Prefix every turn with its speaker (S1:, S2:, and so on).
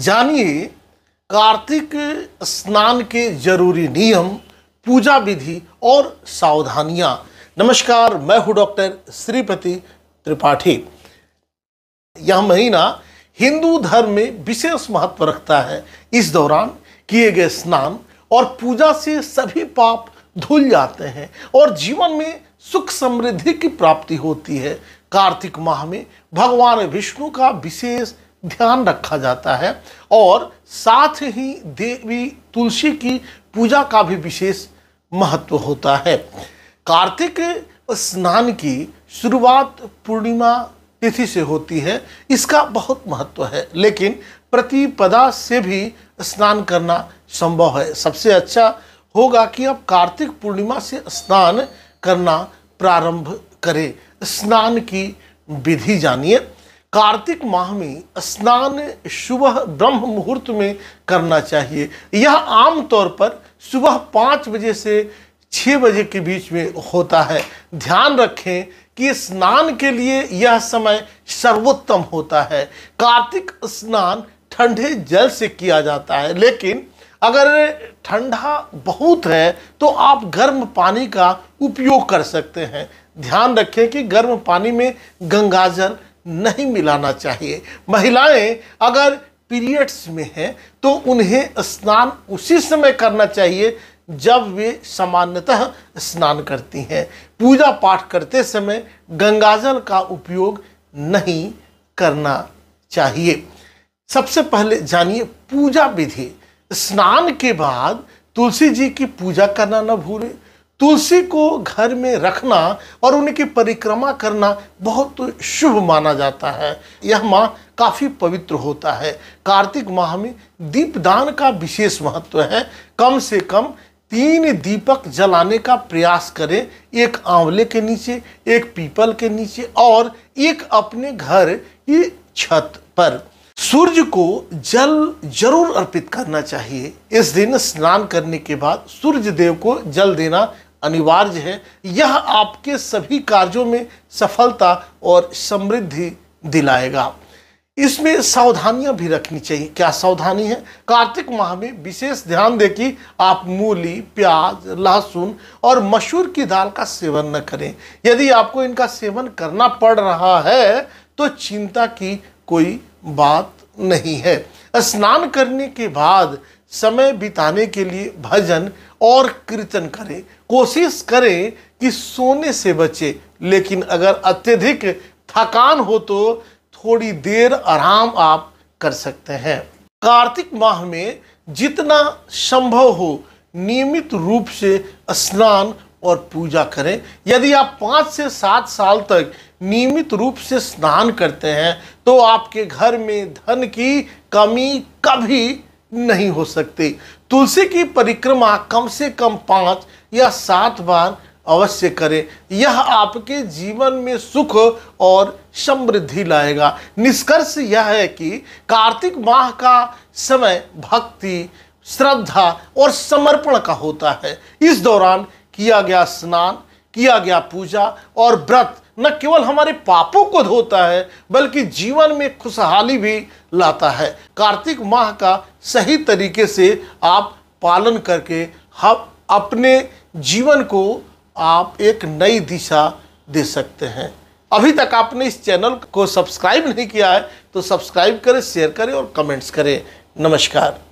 S1: जानिए कार्तिक स्नान के जरूरी नियम पूजा विधि और सावधानियां नमस्कार मैं हूं डॉक्टर श्रीपति त्रिपाठी यह महीना हिंदू धर्म में विशेष महत्व रखता है इस दौरान किए गए स्नान और पूजा से सभी पाप धुल जाते हैं और जीवन में सुख समृद्धि की प्राप्ति होती है कार्तिक माह में भगवान विष्णु का विशेष ध्यान रखा जाता है और साथ ही देवी तुलसी की पूजा का भी विशेष महत्व होता है कार्तिक स्नान की शुरुआत पूर्णिमा तिथि से होती है इसका बहुत महत्व है लेकिन प्रतिपदा से भी स्नान करना संभव है सबसे अच्छा होगा कि आप कार्तिक पूर्णिमा से स्नान करना प्रारंभ करें स्नान की विधि जानिए कार्तिक माह में स्नान सुबह ब्रह्म मुहूर्त में करना चाहिए यह आमतौर पर सुबह पाँच बजे से छः बजे के बीच में होता है ध्यान रखें कि स्नान के लिए यह समय सर्वोत्तम होता है कार्तिक स्नान ठंडे जल से किया जाता है लेकिन अगर ठंडा बहुत है तो आप गर्म पानी का उपयोग कर सकते हैं ध्यान रखें कि गर्म पानी में गंगाजल नहीं मिलाना चाहिए महिलाएं अगर पीरियड्स में हैं तो उन्हें स्नान उसी समय करना चाहिए जब वे सामान्यतः स्नान करती हैं पूजा पाठ करते समय गंगाजल का उपयोग नहीं करना चाहिए सबसे पहले जानिए पूजा विधि स्नान के बाद तुलसी जी की पूजा करना न भूलें तुलसी को घर में रखना और उनकी परिक्रमा करना बहुत शुभ माना जाता है यह माह काफ़ी पवित्र होता है कार्तिक माह में दीपदान का विशेष महत्व है कम से कम तीन दीपक जलाने का प्रयास करें एक आंवले के नीचे एक पीपल के नीचे और एक अपने घर की छत पर सूर्य को जल जरूर अर्पित करना चाहिए इस दिन स्नान करने के बाद सूर्य देव को जल देना अनिवार्य है यह आपके सभी कार्यों में सफलता और समृद्धि दिलाएगा इसमें सावधानियां भी रखनी चाहिए क्या सावधानी है कार्तिक माह में विशेष ध्यान दें कि आप मूली प्याज लहसुन और मसूर की दाल का सेवन न करें यदि आपको इनका सेवन करना पड़ रहा है तो चिंता की कोई बात नहीं है स्नान करने के बाद समय बिताने के लिए भजन और कीर्तन करें कोशिश करें कि सोने से बचे लेकिन अगर अत्यधिक थकान हो तो थोड़ी देर आराम आप कर सकते हैं कार्तिक माह में जितना संभव हो नियमित रूप से स्नान और पूजा करें यदि आप पाँच से सात साल तक नियमित रूप से स्नान करते हैं तो आपके घर में धन की कमी कभी नहीं हो सकती तुलसी की परिक्रमा कम से कम पाँच या सात बार अवश्य करें यह आपके जीवन में सुख और समृद्धि लाएगा निष्कर्ष यह है कि कार्तिक माह का समय भक्ति श्रद्धा और समर्पण का होता है इस दौरान किया गया स्नान किया गया पूजा और व्रत न केवल हमारे पापों को धोता है बल्कि जीवन में खुशहाली भी लाता है कार्तिक माह का सही तरीके से आप पालन करके हम अपने जीवन को आप एक नई दिशा दे सकते हैं अभी तक आपने इस चैनल को सब्सक्राइब नहीं किया है तो सब्सक्राइब करें शेयर करें और कमेंट्स करें नमस्कार